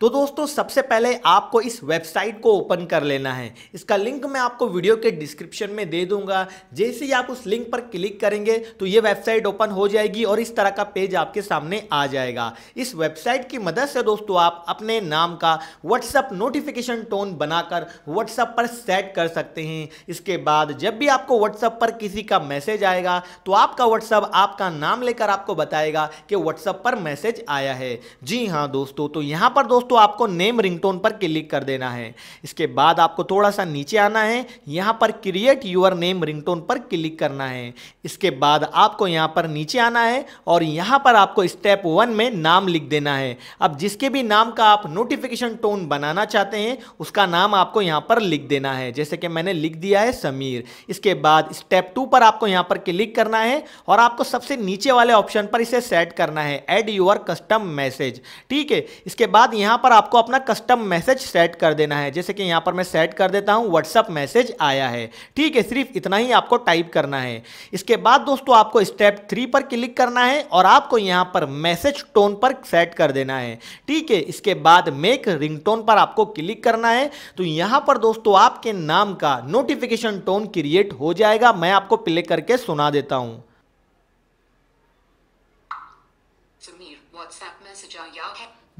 तो दोस्तों सबसे पहले आपको इस वेबसाइट को ओपन कर लेना है इसका लिंक मैं आपको वीडियो के डिस्क्रिप्शन में दे दूंगा जैसे ही आप उस लिंक पर क्लिक करेंगे तो ये वेबसाइट ओपन हो जाएगी और इस तरह का पेज आपके सामने आ जाएगा इस वेबसाइट की मदद से दोस्तों आप अपने नाम का व्हाट्सअप नोटिफिकेशन टोन बनाकर व्हाट्सअप पर सेट कर सकते हैं इसके बाद जब भी आपको व्हाट्सअप पर किसी का मैसेज आएगा तो आपका व्हाट्सअप आपका नाम लेकर आपको बताएगा कि व्हाट्सअप पर मैसेज आया है जी हाँ दोस्तों तो यहाँ पर दोस्तों तो आपको नेम रिंगटोन पर क्लिक कर देना है इसके बाद आपको थोड़ा सा नीचे आना है यहाँ पर क्रिएट यूर नेम रिंगटोन पर क्लिक करना है इसके बाद आपको यहाँ पर नीचे आना है और यहाँ पर आपको स्टेप वन में नाम लिख देना है अब जिसके भी नाम का आप नोटिफिकेशन टोन बनाना चाहते हैं उसका नाम आपको यहाँ पर लिख देना है जैसे कि मैंने लिख दिया है समीर इसके बाद स्टेप टू पर आपको यहाँ पर क्लिक करना है और आपको सबसे नीचे वाले ऑप्शन पर इसे सेट करना है एड यूर कस्टम मैसेज ठीक है इसके बाद यहाँ यहाँ पर आपको अपना कस्टम मैसेज सेट कर देना है जैसे कि यहाँ पर मैं सेट कर देता हूँ व्हाट्सअप मैसेज आया है ठीक है सिर्फ इतना ही आपको टाइप करना है इसके बाद दोस्तों आपको स्टेप थ्री पर क्लिक करना है और आपको यहाँ पर मैसेज टोन पर सेट कर देना है ठीक है इसके बाद मेक रिंग पर आपको क्लिक करना है तो यहाँ पर दोस्तों आपके नाम का नोटिफिकेशन टोन क्रिएट हो जाएगा मैं आपको प्ले करके सुना देता हूँ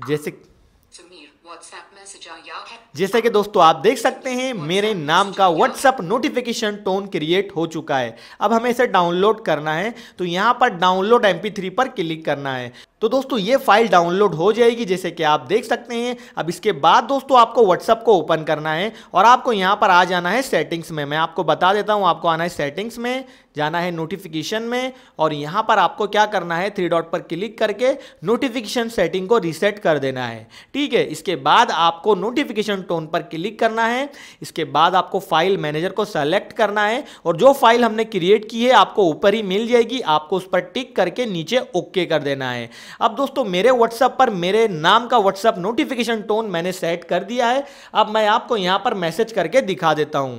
जैसे जैसा कि दोस्तों आप देख सकते हैं मेरे नाम का व्हाट्सअप नोटिफिकेशन टोन क्रिएट हो चुका है अब हमें इसे डाउनलोड करना है तो यहाँ पर डाउनलोड एम पर क्लिक करना है तो दोस्तों ये फाइल डाउनलोड हो जाएगी जैसे कि आप देख सकते हैं अब इसके बाद दोस्तों आपको व्हाट्सअप को ओपन करना है और आपको यहाँ पर आ जाना है सेटिंग्स में मैं आपको बता देता हूँ आपको आना है सेटिंग्स में जाना है नोटिफिकेशन में और यहाँ पर आपको क्या करना है थ्री डॉट पर क्लिक करके नोटिफिकेशन सेटिंग को रीसेट कर देना है ठीक है इसके बाद आपको नोटिफिकेशन टोन पर क्लिक करना है इसके बाद आपको फाइल मैनेजर को सेलेक्ट करना है और जो फाइल हमने क्रिएट की है आपको ऊपर ही मिल जाएगी आपको उस पर टिक करके नीचे ओके कर देना है अब दोस्तों मेरे व्हाट्सएप पर मेरे नाम का व्हाट्सएप नोटिफिकेशन टोन मैंने सेट कर दिया है अब मैं आपको यहां पर मैसेज करके दिखा देता है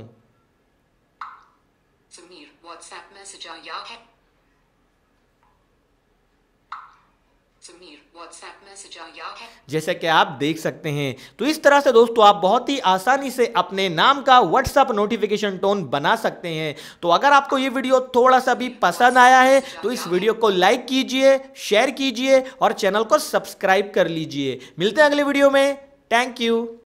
जैसे कि आप देख सकते हैं तो इस तरह से दोस्तों आप बहुत ही आसानी से अपने नाम का व्हाट्सअप नोटिफिकेशन टोन बना सकते हैं तो अगर आपको ये वीडियो थोड़ा सा भी पसंद आया है तो इस वीडियो को लाइक कीजिए शेयर कीजिए और चैनल को सब्सक्राइब कर लीजिए मिलते हैं अगले वीडियो में थैंक यू